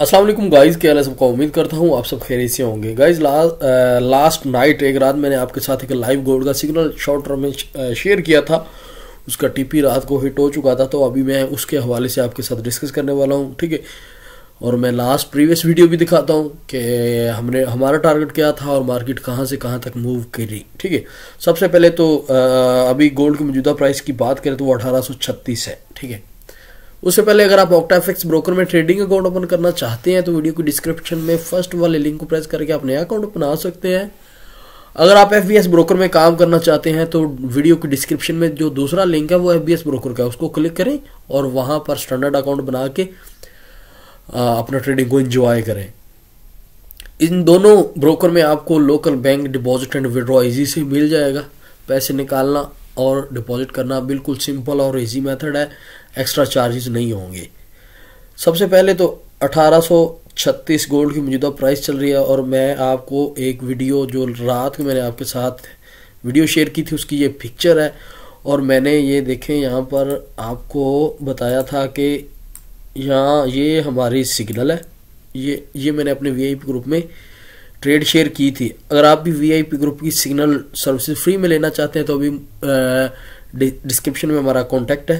Aslam guys के हाल सबका उम्मीद करता हूँ आप सब खैरियत से होंगे गाइज़ ला, लास्ट नाइट एक रात मैंने आपके साथ एक लाइव गोल्ड का सिग्नल शॉर्ट टर्म में शेयर किया था उसका टीपी रात को हिट हो चुका था तो अभी मैं उसके हवाले से आपके साथ डिस्कस करने वाला हूँ ठीक है और मैं लास्ट प्रीवियस वीडियो भी दिखाता हूँ कि हमने हमारा टारगेट क्या था और मार्केट कहाँ से कहाँ तक मूव करी ठीक है सबसे पहले तो अभी गोल्ड की मौजूदा प्राइस की बात करें तो वो अठारह है ठीक है उससे पहले अगर आप ऑक्टाफिक्स ब्रोकर में ट्रेडिंग अकाउंट ओपन करना चाहते हैं तो वीडियो की डिस्क्रिप्शन में फर्स्ट वाले लिंक को प्रेस करके आप नया अकाउंट बना सकते हैं अगर आप एफ ब्रोकर में काम करना चाहते हैं तो वीडियो की डिस्क्रिप्शन में जो दूसरा लिंक है वो एफ ब्रोकर का है उसको क्लिक करें और वहां पर स्टैंडर्ड अकाउंट बना के अपना ट्रेडिंग को एंजॉय करें इन दोनों ब्रोकर में आपको local bank deposit and withdraw easy से मिल जाएगा पैसे निकालना और डिपॉजिट करना बिल्कुल सिंपल और इजी मेथड है एक्स्ट्रा चार्जेस नहीं होंगे सबसे पहले तो 1836 गोल्ड की मौजूदा प्राइस चल रही है और मैं आपको एक वीडियो जो रात को मैंने आपके साथ वीडियो शेयर की थी उसकी ये पिक्चर है और मैंने ये देखें यहाँ पर आपको बताया था कि यहाँ ये हमारी सिग्नल है ये ये मैंने अपने वी ग्रुप में ट्रेड शेयर की थी अगर आप भी वीआईपी ग्रुप की सिग्नल सर्विसेज फ्री में लेना चाहते हैं तो अभी डिस्क्रिप्शन में हमारा कॉन्टैक्ट है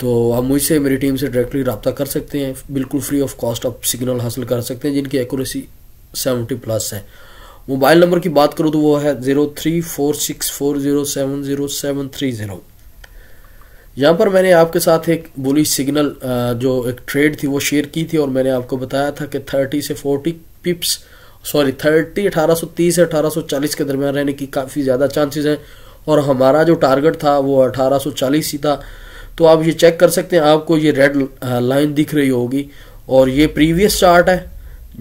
तो आप मुझसे मेरी टीम से डायरेक्टली रबता कर सकते हैं बिल्कुल फ्री ऑफ कॉस्ट आप सिग्नल हासिल कर सकते हैं जिनकी एक्यूरेसी सेवेंटी प्लस है मोबाइल नंबर की बात करूँ तो वो है zero three four six four zero seven zero seven three zero यहाँ पर मैंने आपके साथ एक बोली सिग्नल जो एक ट्रेड थी वो शेयर की थी और मैंने आपको बताया था कि थर्टी से फोर्टी पिप्स सॉरी थर्टी अठारह सौ तीस से अठारह के दरमियान रहने की काफ़ी ज़्यादा चांसेस हैं और हमारा जो टारगेट था वो चालीस ही था तो आप ये चेक कर सकते हैं आपको ये रेड लाइन दिख रही होगी और ये प्रीवियस चार्ट है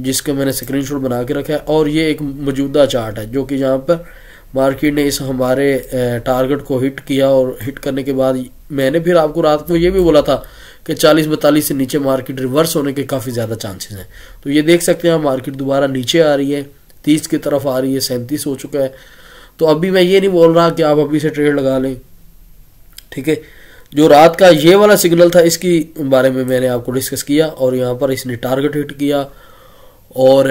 जिसके मैंने स्क्रीनशॉट बना के रखा है और ये एक मौजूदा चार्ट है जो कि यहाँ पर मार्केट ने इस हमारे टारगेट को हिट किया और हिट करने के बाद मैंने फिर आपको रात को ये भी बोला था कि 40-42 से नीचे मार्केट रिवर्स होने के काफ़ी ज़्यादा चांसेस हैं तो ये देख सकते हैं मार्केट दोबारा नीचे आ रही है तीस की तरफ आ रही है सैंतीस हो चुका है तो अभी मैं ये नहीं बोल रहा कि आप अभी से ट्रेड लगा लें ठीक है जो रात का ये वाला सिग्नल था इसकी बारे में मैंने आपको डिस्कस किया और यहाँ पर इसने टारगेट हिट किया और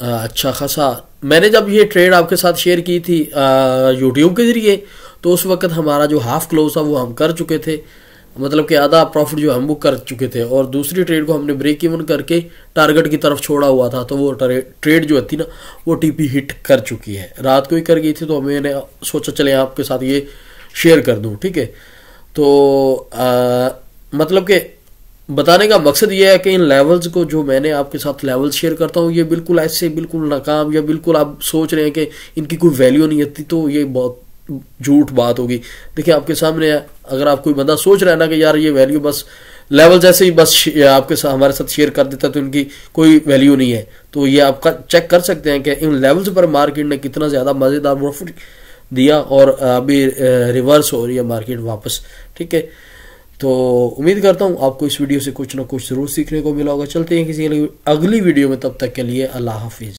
अच्छा खासा मैंने जब ये ट्रेड आपके साथ शेयर की थी यूट्यूब के ज़रिए तो उस वक्त हमारा जो हाफ क्लोज था वो हम कर चुके थे मतलब कि आधा प्रॉफिट जो हम बुक कर चुके थे और दूसरी ट्रेड को हमने ब्रेक इवन करके टारगेट की तरफ छोड़ा हुआ था तो वो ट्रेड जो थी ना वो टीपी हिट कर चुकी है रात को ही कर गई थी तो मैंने सोचा चले आपके साथ ये शेयर कर दूँ ठीक है तो आ, मतलब कि बताने का मकसद ये है कि इन लेवल्स को जो मैंने आपके साथ लेवल शेयर करता हूँ ये बिल्कुल ऐसे बिल्कुल नाकाम या बिल्कुल आप सोच रहे हैं कि इनकी कोई वैल्यू नहीं होती तो ये बहुत झूठ बात होगी देखिए आपके सामने अगर आप कोई बंदा सोच रहा है ना कि यार ये वैल्यू बस लेवल जैसे ही बस आपके साथ हमारे साथ शेयर कर देता तो इनकी कोई वैल्यू नहीं है तो ये आप चेक कर सकते हैं कि इन लेवल्स पर मार्केट ने कितना ज़्यादा मज़ेदार प्रॉफिट दिया और अभी रिवर्स हो रही है मार्केट वापस ठीक है तो उम्मीद करता हूँ आपको इस वीडियो से कुछ ना कुछ ज़रूर सीखने को मिला होगा चलते हैं किसी अगली वीडियो में तब तक के लिए अल्लाह हाफिज़